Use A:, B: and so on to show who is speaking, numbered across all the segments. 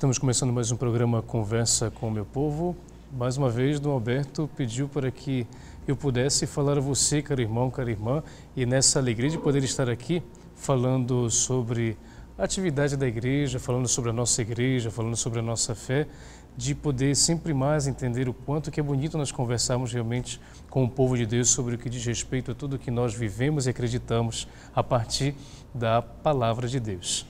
A: Estamos começando mais um programa Conversa com o Meu Povo. Mais uma vez, Dom Alberto pediu para que eu pudesse falar a você, caro irmão, cara irmã, e nessa alegria de poder estar aqui falando sobre a atividade da igreja, falando sobre a nossa igreja, falando sobre a nossa fé, de poder sempre mais entender o quanto que é bonito nós conversarmos realmente com o povo de Deus sobre o que diz respeito a tudo que nós vivemos e acreditamos a partir da palavra de Deus.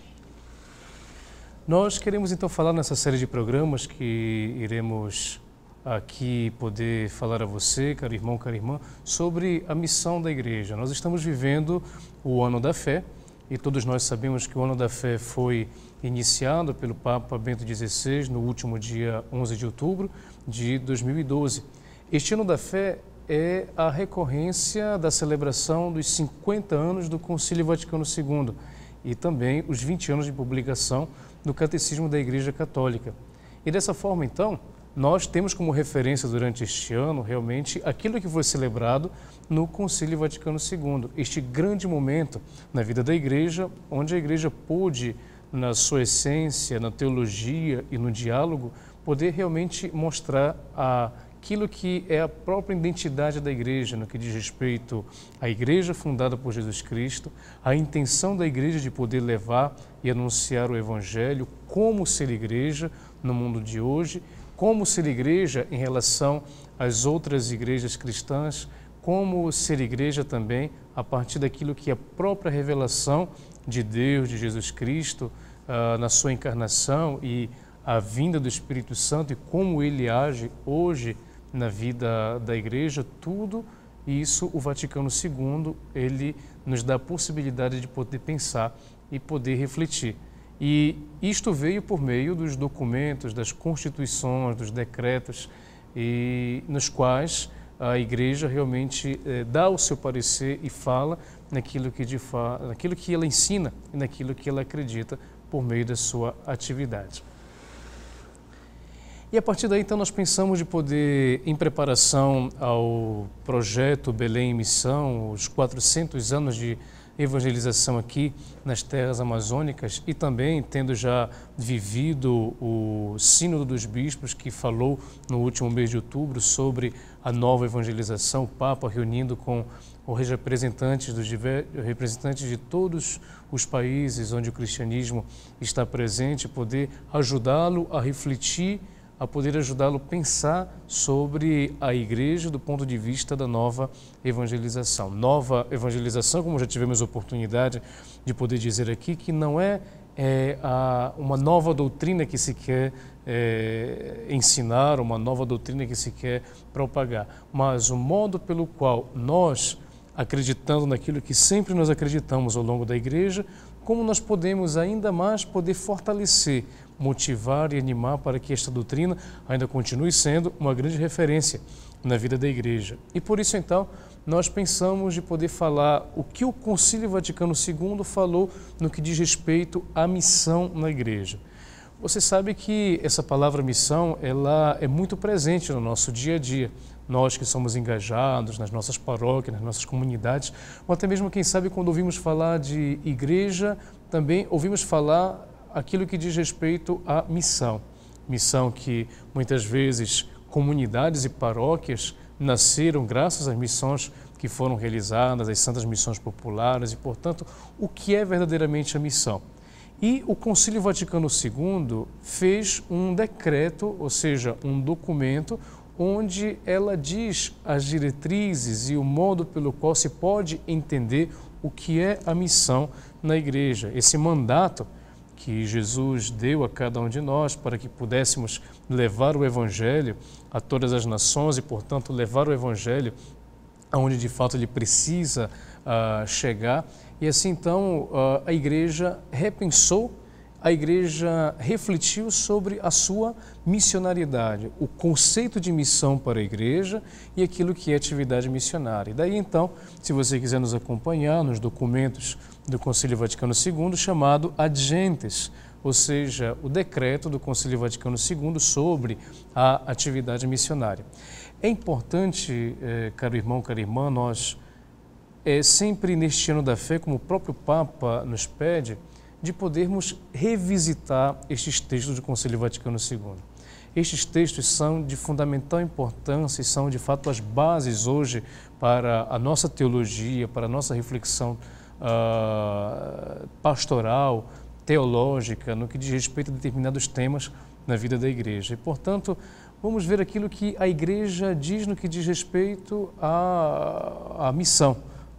A: Nós queremos então falar nessa série de programas que iremos aqui poder falar a você, caro irmão, cara irmã, sobre a missão da igreja. Nós estamos vivendo o ano da fé e todos nós sabemos que o ano da fé foi iniciado pelo Papa Bento XVI no último dia 11 de outubro de 2012. Este ano da fé é a recorrência da celebração dos 50 anos do Concílio Vaticano II e também os 20 anos de publicação do Catecismo da Igreja Católica. E dessa forma, então, nós temos como referência durante este ano realmente aquilo que foi celebrado no Concílio Vaticano II, este grande momento na vida da Igreja, onde a Igreja pôde, na sua essência, na teologia e no diálogo, poder realmente mostrar a aquilo que é a própria identidade da igreja, no que diz respeito à igreja fundada por Jesus Cristo, a intenção da igreja de poder levar e anunciar o evangelho, como ser igreja no mundo de hoje, como ser igreja em relação às outras igrejas cristãs, como ser igreja também a partir daquilo que é a própria revelação de Deus, de Jesus Cristo, uh, na sua encarnação e a vinda do Espírito Santo e como ele age hoje na vida da igreja, tudo isso o Vaticano II, ele nos dá a possibilidade de poder pensar e poder refletir. E isto veio por meio dos documentos, das constituições, dos decretos, e nos quais a igreja realmente eh, dá o seu parecer e fala naquilo que, de fa naquilo que ela ensina e naquilo que ela acredita por meio da sua atividade. E a partir daí, então, nós pensamos de poder, em preparação ao projeto Belém em Missão, os 400 anos de evangelização aqui nas terras amazônicas e também tendo já vivido o Sínodo dos Bispos, que falou no último mês de outubro sobre a nova evangelização, o Papa reunindo com os representantes, dos, representantes de todos os países onde o cristianismo está presente, poder ajudá-lo a refletir a poder ajudá-lo a pensar sobre a igreja do ponto de vista da nova evangelização. Nova evangelização, como já tivemos oportunidade de poder dizer aqui, que não é, é a, uma nova doutrina que se quer é, ensinar, uma nova doutrina que se quer propagar, mas o modo pelo qual nós, acreditando naquilo que sempre nós acreditamos ao longo da igreja, como nós podemos ainda mais poder fortalecer motivar e animar para que esta doutrina ainda continue sendo uma grande referência na vida da igreja. E por isso, então, nós pensamos de poder falar o que o Concílio Vaticano II falou no que diz respeito à missão na igreja. Você sabe que essa palavra missão, ela é muito presente no nosso dia a dia. Nós que somos engajados nas nossas paróquias, nas nossas comunidades, ou até mesmo, quem sabe, quando ouvimos falar de igreja, também ouvimos falar aquilo que diz respeito à missão. Missão que muitas vezes comunidades e paróquias nasceram graças às missões que foram realizadas, as santas missões populares e, portanto, o que é verdadeiramente a missão. E o Concílio Vaticano II fez um decreto, ou seja, um documento, onde ela diz as diretrizes e o modo pelo qual se pode entender o que é a missão na igreja. Esse mandato que Jesus deu a cada um de nós para que pudéssemos levar o Evangelho a todas as nações e, portanto, levar o Evangelho aonde de fato ele precisa uh, chegar. E assim então uh, a igreja repensou, a igreja refletiu sobre a sua missionariedade, o conceito de missão para a igreja e aquilo que é atividade missionária. E daí então, se você quiser nos acompanhar nos documentos do Concílio Vaticano II chamado Ad Gentes, ou seja, o decreto do Concílio Vaticano II sobre a atividade missionária. É importante, eh, caro irmão, cara irmã, nós é, sempre neste ano da fé, como o próprio Papa nos pede, de podermos revisitar estes textos do Concílio Vaticano II. Estes textos são de fundamental importância e são, de fato, as bases hoje para a nossa teologia, para a nossa reflexão uh, pastoral, teológica, no que diz respeito a determinados temas na vida da igreja. E, portanto, vamos ver aquilo que a igreja diz no que diz respeito à, à missão.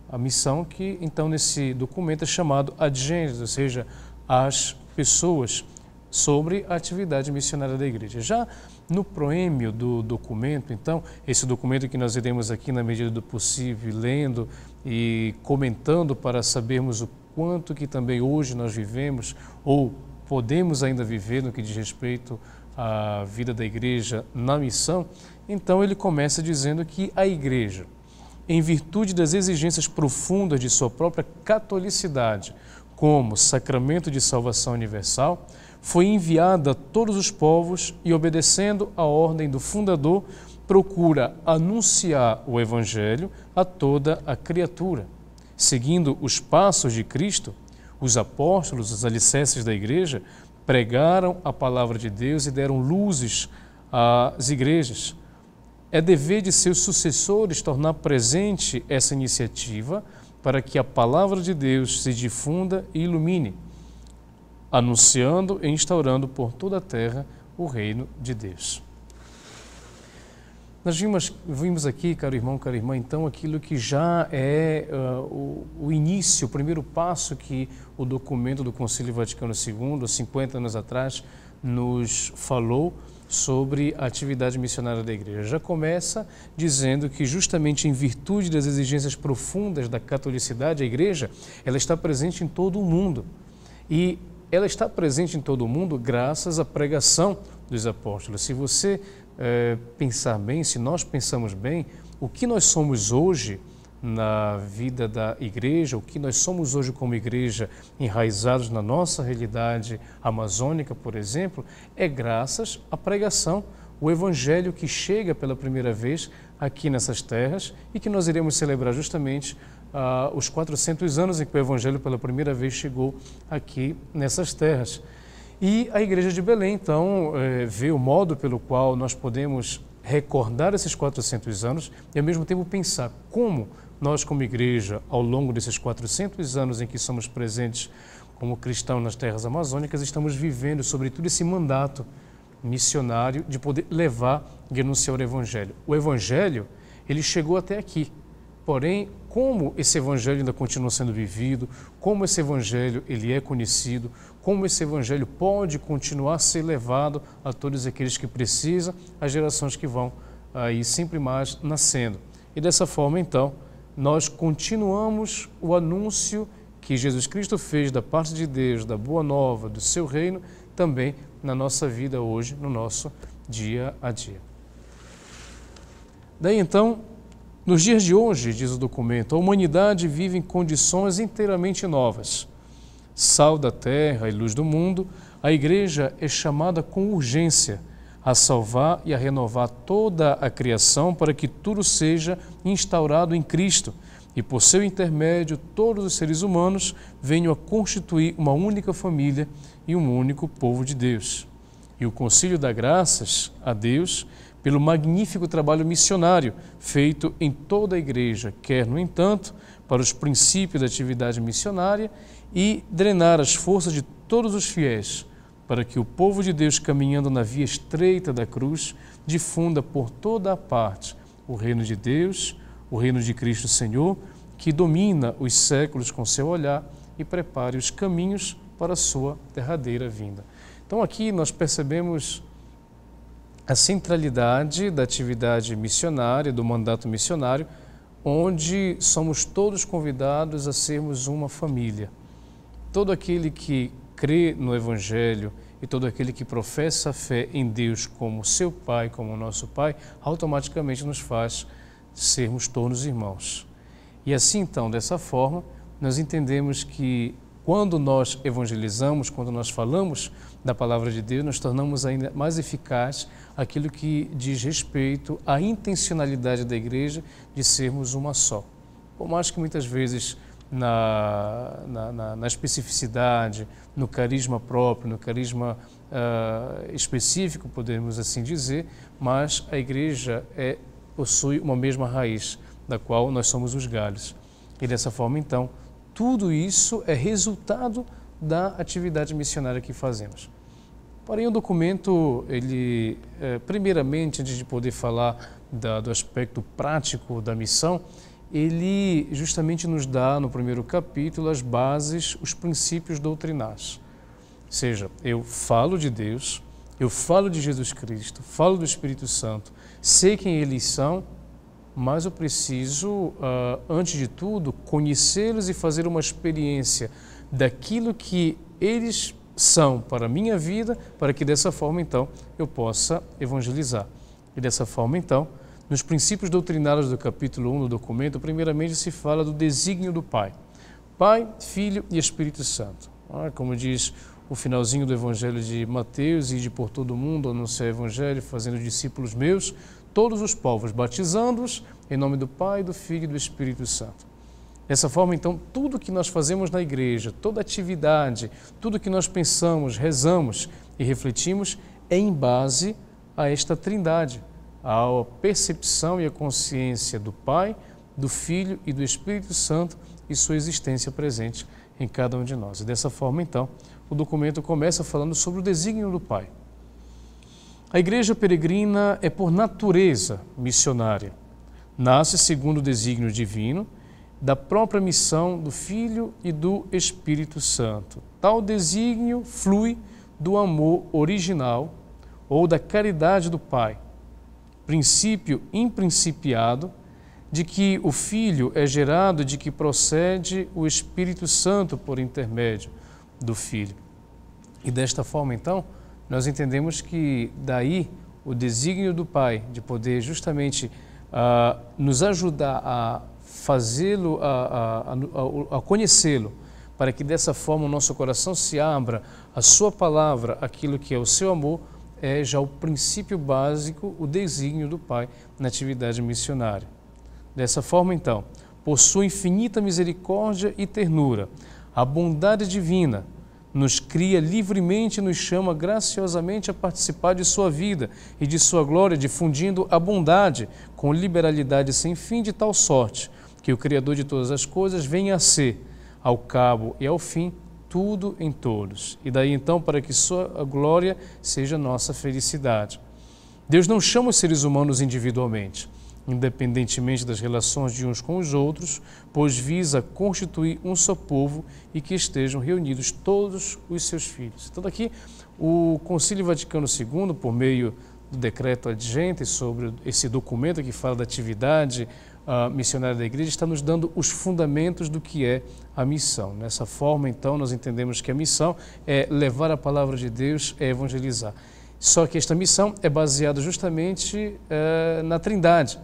A: A missão que, então, nesse documento é chamado ad gênesis, ou seja, as pessoas sobre a atividade missionária da igreja. Já no proêmio do documento, então, esse documento que nós iremos aqui, na medida do possível, lendo e comentando para sabermos o quanto que também hoje nós vivemos ou podemos ainda viver no que diz respeito à vida da igreja na missão, então ele começa dizendo que a igreja, em virtude das exigências profundas de sua própria catolicidade, como sacramento de salvação universal, foi enviada a todos os povos e, obedecendo à ordem do fundador, procura anunciar o Evangelho a toda a criatura. Seguindo os passos de Cristo, os apóstolos, os alicerces da igreja, pregaram a palavra de Deus e deram luzes às igrejas. É dever de seus sucessores tornar presente essa iniciativa para que a palavra de Deus se difunda e ilumine anunciando e instaurando por toda a terra o reino de Deus. Nós vimos, vimos aqui, caro irmão, cara irmã, então aquilo que já é uh, o, o, início, o primeiro passo que o documento do Concílio Vaticano II, 50 anos atrás, nos falou sobre a atividade missionária da igreja. Já começa dizendo que justamente em virtude das exigências profundas da catolicidade, a igreja, ela está presente em todo o mundo. E ela está presente em todo o mundo graças à pregação dos apóstolos. Se você é, pensar bem, se nós pensamos bem, o que nós somos hoje na vida da igreja, o que nós somos hoje como igreja, enraizados na nossa realidade amazônica, por exemplo, é graças à pregação, o evangelho que chega pela primeira vez aqui nessas terras e que nós iremos celebrar justamente uh, os 400 anos em que o Evangelho pela primeira vez chegou aqui nessas terras. E a Igreja de Belém, então, eh, vê o modo pelo qual nós podemos recordar esses 400 anos e, ao mesmo tempo, pensar como nós, como igreja, ao longo desses 400 anos em que somos presentes como cristãos nas terras amazônicas, estamos vivendo, sobretudo, esse mandato missionário de poder levar e anunciar o Evangelho. O Evangelho, ele chegou até aqui, Porém, como esse evangelho ainda continua sendo vivido, como esse evangelho ele é conhecido, como esse evangelho pode continuar a ser levado a todos aqueles que precisam, às gerações que vão aí sempre mais nascendo. E dessa forma, então, nós continuamos o anúncio que Jesus Cristo fez da parte de Deus, da boa nova, do seu reino, também na nossa vida hoje, no nosso dia a dia. Daí então, nos dias de hoje, diz o documento, a humanidade vive em condições inteiramente novas. Sal da terra e luz do mundo, a igreja é chamada com urgência a salvar e a renovar toda a criação para que tudo seja instaurado em Cristo e, por seu intermédio, todos os seres humanos venham a constituir uma única família e um único povo de Deus. E o Concílio dá graças a Deus pelo magnífico trabalho missionário feito em toda a igreja, quer, no entanto, para os princípios da atividade missionária e drenar as forças de todos os fiéis, para que o povo de Deus, caminhando na via estreita da cruz, difunda por toda a parte o reino de Deus, o reino de Cristo Senhor, que domina os séculos com seu olhar e prepare os caminhos para a sua derradeira vinda. Então aqui nós percebemos a centralidade da atividade missionária, do mandato missionário, onde somos todos convidados a sermos uma família. Todo aquele que crê no Evangelho e todo aquele que professa a fé em Deus como seu Pai, como nosso Pai, automaticamente nos faz sermos todos irmãos. E assim, então, dessa forma, nós entendemos que quando nós evangelizamos, quando nós falamos da palavra de Deus, nós tornamos ainda mais eficaz aquilo que diz respeito à intencionalidade da igreja de sermos uma só. Por mais que muitas vezes na, na, na, na especificidade, no carisma próprio, no carisma uh, específico, podemos assim dizer, mas a igreja é, possui uma mesma raiz, da qual nós somos os galhos. E dessa forma, então, tudo isso é resultado da atividade missionária que fazemos. Porém, o documento, ele, é, primeiramente, antes de poder falar da, do aspecto prático da missão, ele justamente nos dá, no primeiro capítulo, as bases, os princípios doutrinais. Ou seja, eu falo de Deus, eu falo de Jesus Cristo, falo do Espírito Santo, sei quem eles são mas eu preciso, uh, antes de tudo, conhecê-los e fazer uma experiência daquilo que eles são para a minha vida, para que dessa forma, então, eu possa evangelizar. E dessa forma, então, nos princípios doutrinários do capítulo 1 do documento, primeiramente se fala do desígnio do Pai. Pai, Filho e Espírito Santo. Ah, como diz o finalzinho do Evangelho de Mateus e de por todo o mundo anunciar o Evangelho, fazendo discípulos meus, todos os povos, batizando-os em nome do Pai, do Filho e do Espírito Santo. Dessa forma, então, tudo que nós fazemos na igreja, toda atividade, tudo que nós pensamos, rezamos e refletimos é em base a esta trindade, à percepção e à consciência do Pai, do Filho e do Espírito Santo e sua existência presente em cada um de nós. E dessa forma, então, o documento começa falando sobre o desígnio do Pai. A igreja peregrina é por natureza missionária. Nasce segundo o desígnio divino da própria missão do Filho e do Espírito Santo. Tal desígnio flui do amor original ou da caridade do Pai, princípio imprincipiado de que o Filho é gerado, de que procede o Espírito Santo por intermédio do Filho. E desta forma, então, nós entendemos que daí o desígnio do Pai de poder justamente uh, nos ajudar a fazê-lo, a, a, a, a conhecê-lo, para que dessa forma o nosso coração se abra, a sua palavra, aquilo que é o seu amor, é já o princípio básico, o desígnio do Pai na atividade missionária. Dessa forma, então, por sua infinita misericórdia e ternura, a bondade divina nos cria livremente e nos chama graciosamente a participar de sua vida e de sua glória, difundindo a bondade com liberalidade sem fim, de tal sorte que o Criador de todas as coisas venha a ser, ao cabo e ao fim, tudo em todos. E daí então, para que sua glória seja nossa felicidade. Deus não chama os seres humanos individualmente independentemente das relações de uns com os outros, pois visa constituir um só povo e que estejam reunidos todos os seus filhos. Então, aqui, o Concílio Vaticano II, por meio do decreto adjente sobre esse documento que fala da atividade uh, missionária da igreja, está nos dando os fundamentos do que é a missão. Nessa forma, então, nós entendemos que a missão é levar a palavra de Deus, é evangelizar. Só que esta missão é baseada justamente uh, na Trindade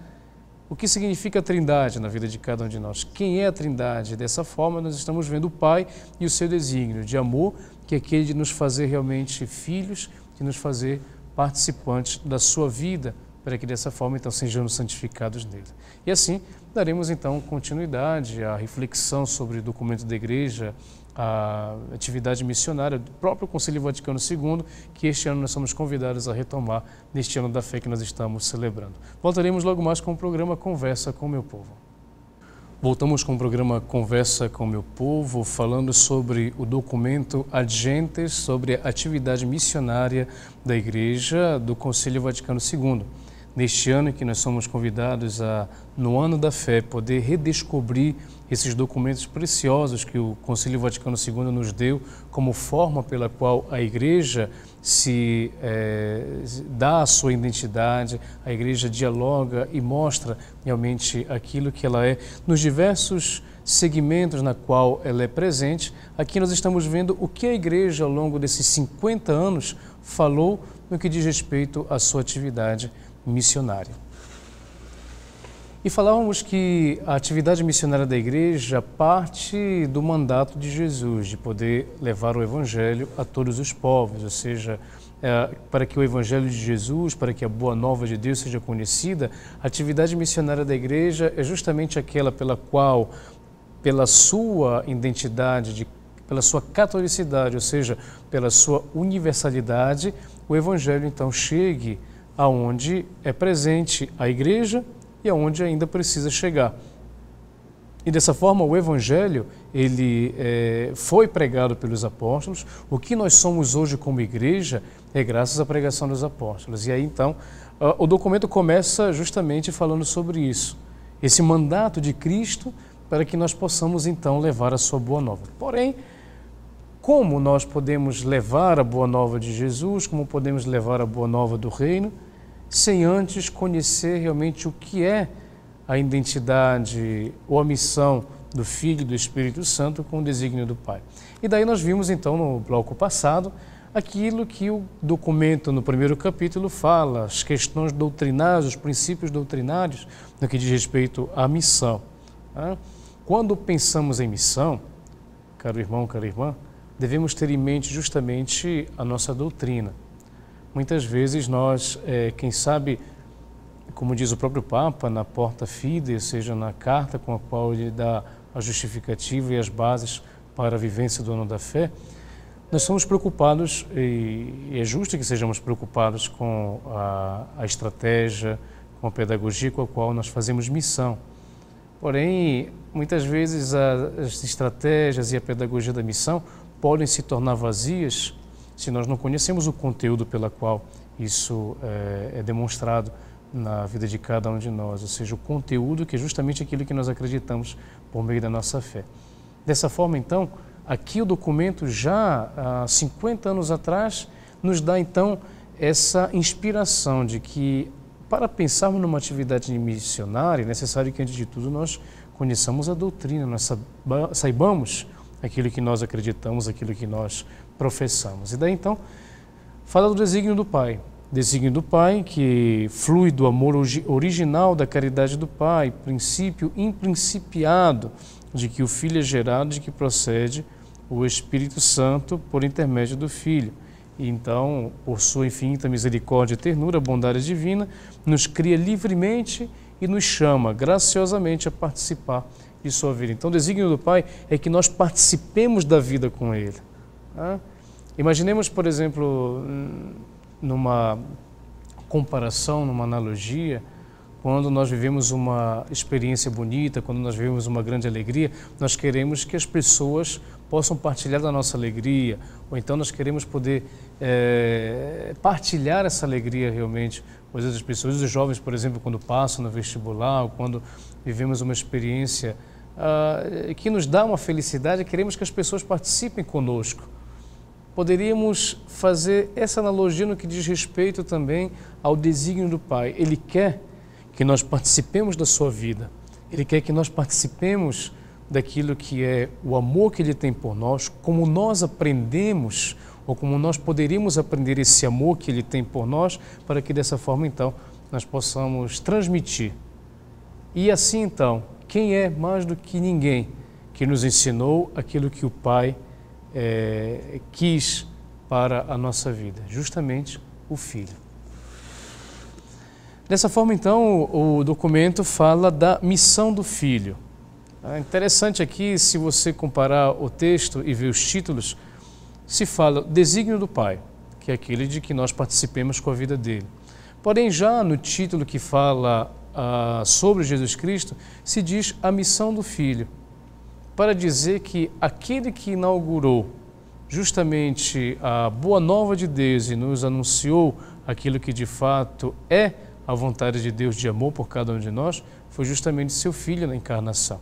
A: o que significa a trindade na vida de cada um de nós? Quem é a trindade? Dessa forma, nós estamos vendo o Pai e o seu desígnio de amor, que é aquele de nos fazer realmente filhos, de nos fazer participantes da sua vida, para que dessa forma, então, sejamos santificados nele. E assim, daremos então continuidade à reflexão sobre o documento da igreja, a atividade missionária do próprio Conselho Vaticano II, que este ano nós somos convidados a retomar neste ano da fé que nós estamos celebrando. Voltaremos logo mais com o programa Conversa com o Meu Povo. Voltamos com o programa Conversa com o Meu Povo, falando sobre o documento Agentes sobre a atividade missionária da Igreja do Conselho Vaticano II neste ano em que nós somos convidados a, no ano da fé, poder redescobrir esses documentos preciosos que o Concílio Vaticano II nos deu como forma pela qual a Igreja se é, dá a sua identidade, a Igreja dialoga e mostra realmente aquilo que ela é nos diversos segmentos na qual ela é presente. Aqui nós estamos vendo o que a Igreja, ao longo desses 50 anos, falou no que diz respeito à sua atividade missionária. E falávamos que a atividade missionária da igreja parte do mandato de Jesus, de poder levar o evangelho a todos os povos, ou seja, é, para que o Evangelho de Jesus, para que a Boa Nova de Deus seja conhecida, a atividade missionária da igreja é justamente aquela pela qual, pela sua identidade, de, pela sua catolicidade, ou seja, pela sua universalidade, o Evangelho então chegue aonde é presente a igreja e aonde ainda precisa chegar. E dessa forma o evangelho ele é, foi pregado pelos apóstolos. O que nós somos hoje como igreja é graças à pregação dos apóstolos. E aí então ah, o documento começa justamente falando sobre isso, esse mandato de Cristo para que nós possamos então levar a sua boa nova. Porém, como nós podemos levar a boa nova de Jesus, como podemos levar a boa nova do reino? sem antes conhecer realmente o que é a identidade ou a missão do Filho e do Espírito Santo com o desígnio do Pai. E daí nós vimos então no bloco passado aquilo que o documento no primeiro capítulo fala, as questões doutrinárias, os princípios doutrinários no que diz respeito à missão. Quando pensamos em missão, caro irmão, cara irmã, devemos ter em mente justamente a nossa doutrina muitas vezes nós, é, quem sabe, como diz o próprio Papa na Porta Fide, ou seja, na carta com a qual ele dá a justificativa e as bases para a vivência do ano da fé, nós somos preocupados, e é justo que sejamos preocupados com a, a estratégia, com a pedagogia com a qual nós fazemos missão. Porém, muitas vezes as estratégias e a pedagogia da missão podem se tornar vazias se nós não conhecemos o conteúdo pela qual isso é, é demonstrado na vida de cada um de nós, ou seja, o conteúdo que é justamente aquilo que nós acreditamos por meio da nossa fé. Dessa forma, então, aqui o documento já há 50 anos atrás nos dá então essa inspiração de que para pensarmos numa atividade missionária é necessário que antes de tudo nós conheçamos a doutrina, nós saibamos aquilo que nós acreditamos, aquilo que nós professamos. E daí então, fala do desígnio do Pai. Desígnio do Pai, que flui do amor original da caridade do Pai, princípio imprincipiado de que o Filho é gerado, de que procede o Espírito Santo por intermédio do Filho. E então, por sua infinita misericórdia e ternura, bondade divina, nos cria livremente e nos chama graciosamente a participar de sua vida. Então, o desígnio do Pai é que nós participemos da vida com Ele. Né? Imaginemos, por exemplo, numa comparação, numa analogia, quando nós vivemos uma experiência bonita, quando nós vivemos uma grande alegria, nós queremos que as pessoas possam partilhar da nossa alegria, ou então nós queremos poder é, partilhar essa alegria realmente com as outras pessoas. Os jovens, por exemplo, quando passam no vestibular, ou quando vivemos uma experiência uh, que nos dá uma felicidade, queremos que as pessoas participem conosco poderíamos fazer essa analogia no que diz respeito também ao desígnio do Pai. Ele quer que nós participemos da sua vida, ele quer que nós participemos daquilo que é o amor que ele tem por nós, como nós aprendemos ou como nós poderíamos aprender esse amor que ele tem por nós, para que dessa forma então nós possamos transmitir. E assim então, quem é mais do que ninguém que nos ensinou aquilo que o Pai é, quis para a nossa vida, justamente o Filho. Dessa forma, então, o, documento fala da missão do Filho. É interessante aqui, se você comparar o texto e ver os títulos, se fala desígnio do Pai, que é aquele de que nós participemos com a vida dele. Porém, já no título que fala ah, sobre Jesus Cristo, se diz a missão do Filho para dizer que aquele que inaugurou justamente a boa nova de Deus e nos anunciou aquilo que de fato é a vontade de Deus de amor por cada um de nós, foi justamente seu filho na encarnação.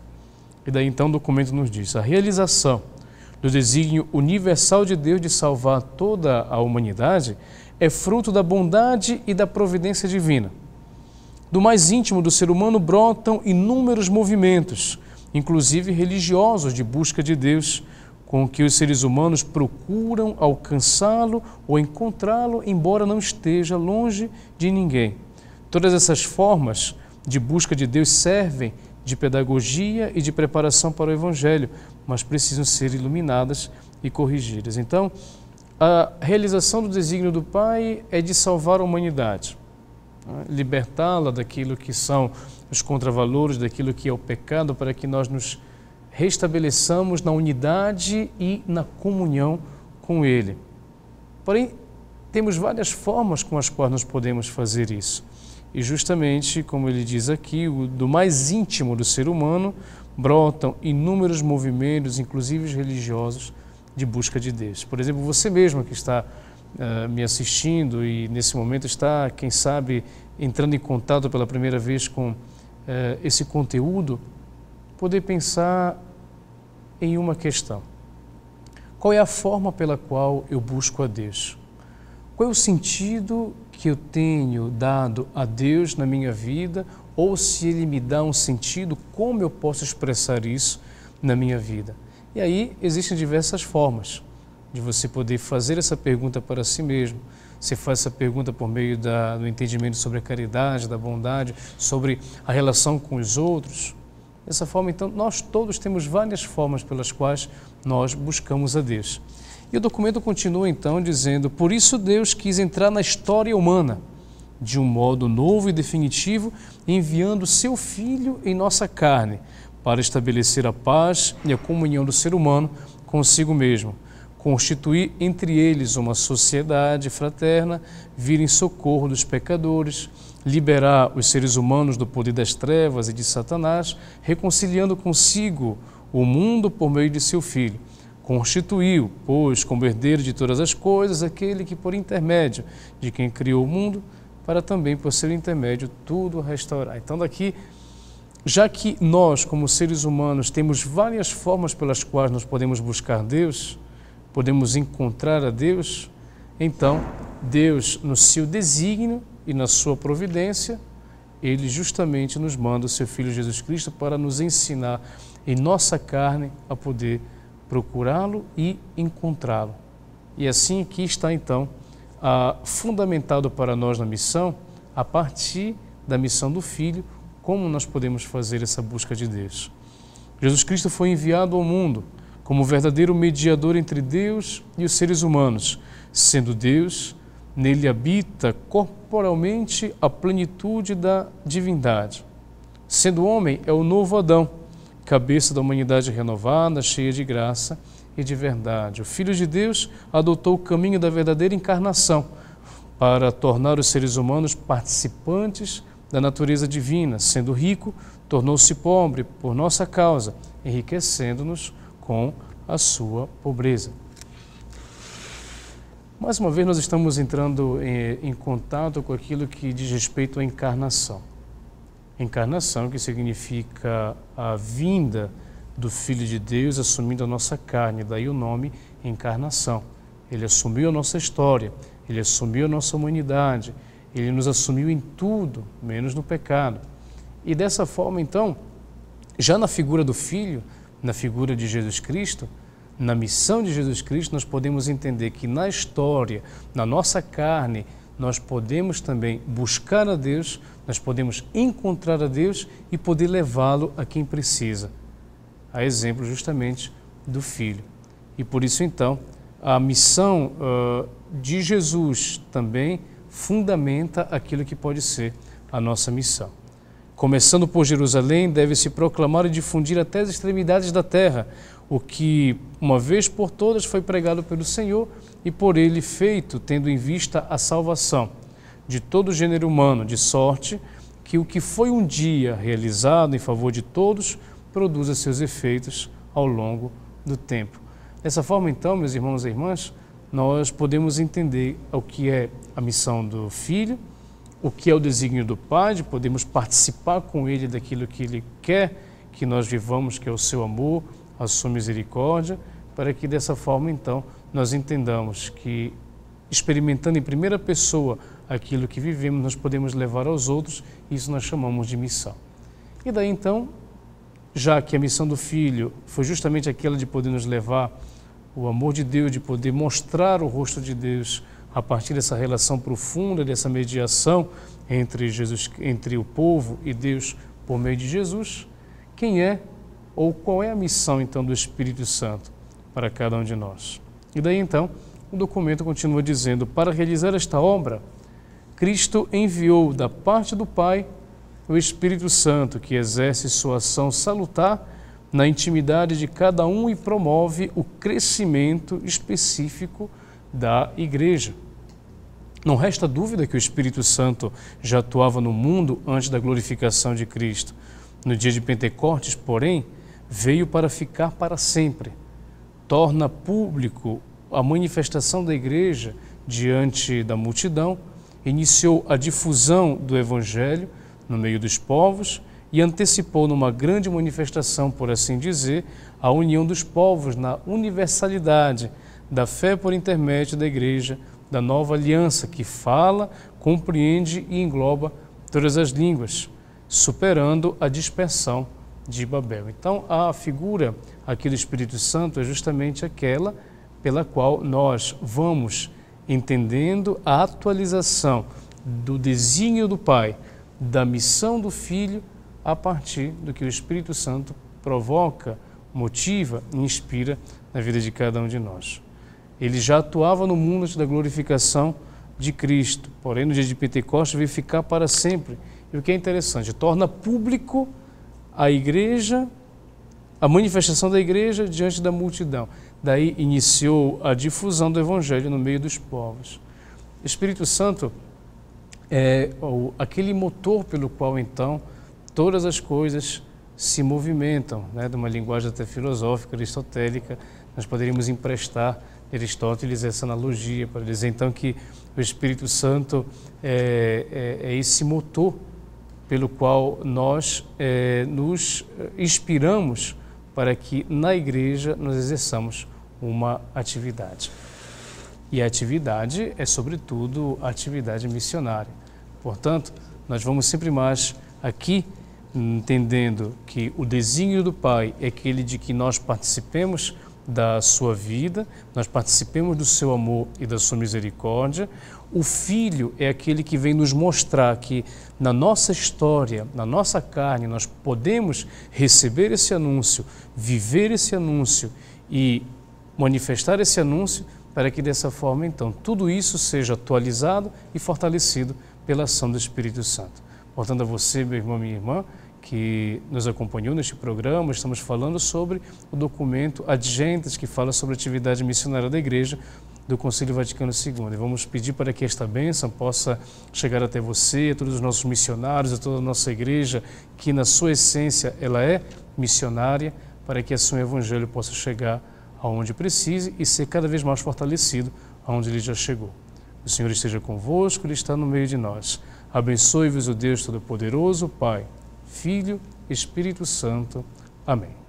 A: E daí então o documento nos diz: a realização do desígnio universal de Deus de salvar toda a humanidade é fruto da bondade e da providência divina. Do mais íntimo do ser humano brotam inúmeros movimentos inclusive religiosos, de busca de Deus, com que os seres humanos procuram alcançá-lo ou encontrá-lo, embora não esteja longe de ninguém. Todas essas formas de busca de Deus servem de pedagogia e de preparação para o Evangelho, mas precisam ser iluminadas e corrigidas. Então, a realização do desígnio do Pai é de salvar a humanidade, né? libertá-la daquilo que são os contravalores, daquilo que é o pecado, para que nós nos restabeleçamos na unidade e na comunhão com Ele. Porém, temos várias formas com as quais nós podemos fazer isso. E justamente, como ele diz aqui, do mais íntimo do ser humano brotam inúmeros movimentos, inclusive religiosos, de busca de Deus. Por exemplo, você mesmo que está uh, me assistindo e nesse momento está, quem sabe, entrando em contato pela primeira vez com eh, esse conteúdo, poder pensar em uma questão. Qual é a forma pela qual eu busco a Deus? Qual é o sentido que eu tenho dado a Deus na minha vida? Ou se Ele me dá um sentido, como eu posso expressar isso na minha vida? E aí existem diversas formas de você poder fazer essa pergunta para si mesmo se faz essa pergunta por meio da, do entendimento sobre a caridade, da bondade, sobre a relação com os outros. Dessa forma, então, nós todos temos várias formas pelas quais nós buscamos a Deus. E o documento continua então dizendo: Por isso Deus quis entrar na história humana de um modo novo e definitivo, enviando seu Filho em nossa carne, para estabelecer a paz e a comunhão do ser humano consigo mesmo constituir entre eles uma sociedade fraterna, vir em socorro dos pecadores, liberar os seres humanos do poder das trevas e de Satanás, reconciliando consigo o mundo por meio de seu Filho. Constituiu, pois, como herdeiro de todas as coisas, aquele que, por intermédio de quem criou o mundo, para também, por seu intermédio, tudo restaurar. Então, daqui já que nós, como seres humanos, temos várias formas pelas quais nós podemos buscar Deus, podemos encontrar a Deus, então Deus, no seu desígnio e na sua providência, ele justamente nos manda o seu Filho Jesus Cristo para nos ensinar em nossa carne a poder procurá-lo e encontrá-lo. E é assim aqui está então a, fundamentado para nós na missão, a partir da missão do Filho, como nós podemos fazer essa busca de Deus. Jesus Cristo foi enviado ao mundo como verdadeiro mediador entre Deus e os seres humanos. Sendo Deus, nele habita corporalmente a plenitude da divindade. Sendo homem, é o novo Adão, cabeça da humanidade renovada, cheia de graça e de verdade. O Filho de Deus adotou o caminho da verdadeira encarnação para tornar os seres humanos participantes da natureza divina. Sendo rico, tornou-se pobre por nossa causa, enriquecendo-nos com a sua pobreza. Mais uma vez, nós estamos entrando em, em, contato com aquilo que diz respeito à encarnação. Encarnação, que significa a vinda do Filho de Deus assumindo a nossa carne, daí o nome encarnação. Ele assumiu a nossa história, ele assumiu a nossa humanidade, ele nos assumiu em tudo, menos no pecado. E dessa forma, então, já na figura do Filho, na figura de Jesus Cristo, na missão de Jesus Cristo, nós podemos entender que na história, na nossa carne, nós podemos também buscar a Deus, nós podemos encontrar a Deus e poder levá-lo a quem precisa. A exemplo justamente do Filho. E por isso então, a missão uh, de Jesus também fundamenta aquilo que pode ser a nossa missão. Começando por Jerusalém, deve-se proclamar e difundir até as extremidades da terra o que, uma vez por todas, foi pregado pelo Senhor e por ele feito, tendo em vista a salvação de todo o gênero humano, de sorte que o que foi um dia realizado em favor de todos produza seus efeitos ao longo do tempo. Dessa forma, então, meus irmãos e irmãs, nós podemos entender o que é a missão do Filho o que é o desígnio do Pai, de podemos participar com Ele daquilo que Ele quer que nós vivamos, que é o seu amor, a sua misericórdia, para que dessa forma, então, nós entendamos que, experimentando em primeira pessoa aquilo que vivemos, nós podemos levar aos outros, isso nós chamamos de missão. E daí, então, já que a missão do Filho foi justamente aquela de poder nos levar o amor de Deus, de poder mostrar o rosto de Deus a partir dessa relação profunda, dessa mediação entre, Jesus, entre o povo e Deus por meio de Jesus, quem é ou qual é a missão então do Espírito Santo para cada um de nós. E daí então, o documento continua dizendo: para realizar esta obra, Cristo enviou da parte do Pai o Espírito Santo, que exerce sua ação salutar na intimidade de cada um e promove o crescimento específico da igreja. Não resta dúvida que o Espírito Santo já atuava no mundo antes da glorificação de Cristo. No dia de Pentecostes, porém, veio para ficar para sempre. Torna público a manifestação da igreja diante da multidão, iniciou a difusão do evangelho no meio dos povos e antecipou numa grande manifestação, por assim dizer, a união dos povos na universalidade da fé por intermédio da igreja da nova aliança que fala, compreende e engloba todas as línguas, superando a dispersão de Babel. Então, a figura aqui do Espírito Santo é justamente aquela pela qual nós vamos entendendo a atualização do desígnio do Pai, da missão do Filho, a partir do que o Espírito Santo provoca, motiva e inspira na vida de cada um de nós. Ele já atuava no mundo antes da glorificação de Cristo, porém no dia de Pentecostes veio ficar para sempre. E o que é interessante, torna público a igreja, a manifestação da igreja diante da multidão. Daí iniciou a difusão do evangelho no meio dos povos. O Espírito Santo é aquele motor pelo qual então todas as coisas se movimentam, né? de uma linguagem até filosófica, aristotélica, nós poderíamos emprestar Aristóteles essa analogia para dizer então que o Espírito Santo é, é, é esse motor pelo qual nós é, nos inspiramos para que na igreja nós exerçamos uma atividade. E a atividade é, sobretudo, a atividade missionária. Portanto, nós vamos sempre mais aqui entendendo que o desígnio do Pai é aquele de que nós participemos da sua vida, nós participemos do seu amor e da sua misericórdia. O Filho é aquele que vem nos mostrar que na nossa história, na nossa carne, nós podemos receber esse anúncio, viver esse anúncio e manifestar esse anúncio para que dessa forma, então, tudo isso seja atualizado e fortalecido pela ação do Espírito Santo. Portanto, a você, meu irmão, minha irmã, que nos acompanhou neste programa, estamos falando sobre o documento Ad que fala sobre a atividade missionária da Igreja do Concílio Vaticano II. E vamos pedir para que esta bênção possa chegar até você, a todos os nossos missionários, a toda a nossa Igreja, que na sua essência ela é missionária, para que assim o Evangelho possa chegar aonde precise e ser cada vez mais fortalecido aonde ele já chegou. O Senhor esteja convosco, Ele está no meio de nós. Abençoe-vos o Deus Todo-Poderoso, Pai. Filho, Espírito Santo. Amém.